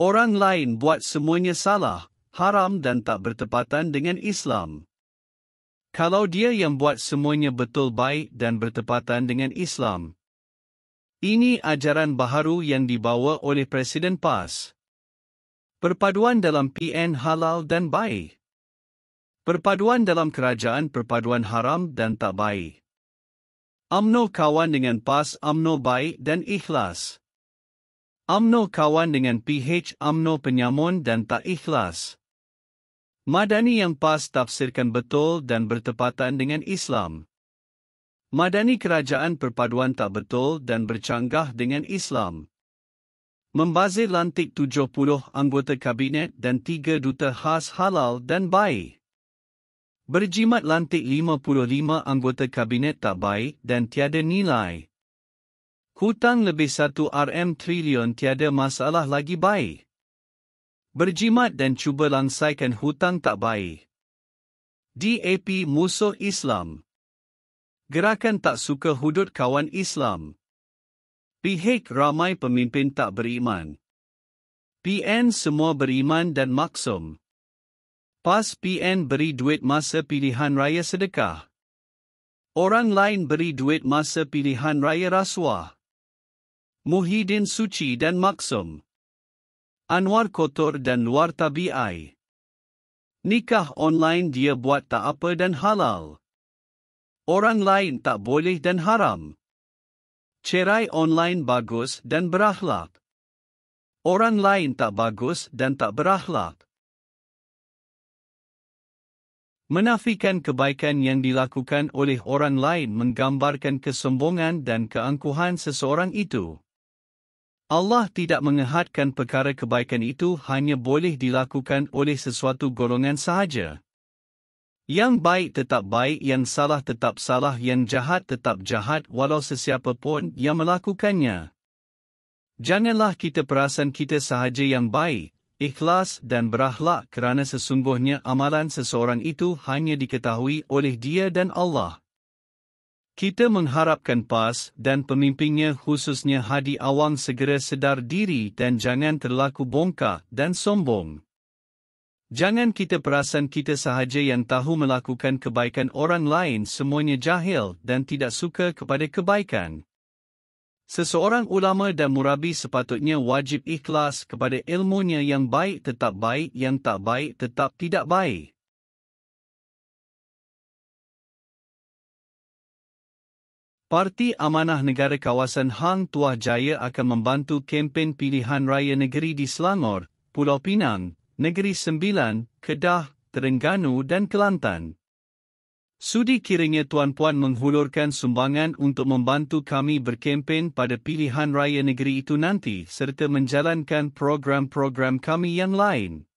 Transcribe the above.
Orang lain buat semuanya salah, haram dan tak bertepatan dengan Islam. Kalau dia yang buat semuanya betul baik dan bertepatan dengan Islam. Ini ajaran baharu yang dibawa oleh Presiden PAS. Perpaduan dalam PN halal dan baik. Perpaduan dalam kerajaan perpaduan haram dan tak baik. Amno kawan dengan PAS amno baik dan ikhlas. Amno kawan dengan PH amno penyamun dan tak ikhlas. Madani yang PAS tafsirkan betul dan bertepatan dengan Islam. Madani kerajaan perpaduan tak betul dan bercanggah dengan Islam. Membazir lantik 70 anggota kabinet dan 3 duta khas halal dan baik. Berjimat lantik 55 anggota kabinet tak baik dan tiada nilai. Hutang lebih 1 RM trilion tiada masalah lagi bayi. Berjimat dan cuba langsaikan hutang tak bayi. DAP musuh Islam. Gerakan tak suka hudud kawan Islam. Pihak ramai pemimpin tak beriman. PN semua beriman dan maksum. PAS PN beri duit masa pilihan raya sedekah. Orang lain beri duit masa pilihan raya rasuah. Muhyiddin Suci dan Maksum. Anwar Kotor dan Luar Tabi'ai. Nikah online dia buat tak apa dan halal. Orang lain tak boleh dan haram. Cerai online bagus dan berakhlak. Orang lain tak bagus dan tak berakhlak. Menafikan kebaikan yang dilakukan oleh orang lain menggambarkan kesombongan dan keangkuhan seseorang itu. Allah tidak mengehadkan perkara kebaikan itu hanya boleh dilakukan oleh sesuatu golongan sahaja. Yang baik tetap baik, yang salah tetap salah, yang jahat tetap jahat walau sesiapa pun yang melakukannya. Janganlah kita perasan kita sahaja yang baik, ikhlas dan berakhlak kerana sesungguhnya amalan seseorang itu hanya diketahui oleh dia dan Allah. Kita mengharapkan PAS dan pemimpinnya khususnya Hadi Awang segera sedar diri dan jangan terlaku bongkah dan sombong. Jangan kita perasan kita sahaja yang tahu melakukan kebaikan orang lain semuanya jahil dan tidak suka kepada kebaikan. Seseorang ulama dan murabi sepatutnya wajib ikhlas kepada ilmunya yang baik tetap baik yang tak baik tetap tidak baik. Parti Amanah Negara Kawasan Hang Tuah Jaya akan membantu kempen pilihan raya negeri di Selangor, Pulau Pinang, Negeri Sembilan, Kedah, Terengganu dan Kelantan. Sudi kiranya Tuan Puan menghulurkan sumbangan untuk membantu kami berkempen pada pilihan raya negeri itu nanti serta menjalankan program-program kami yang lain.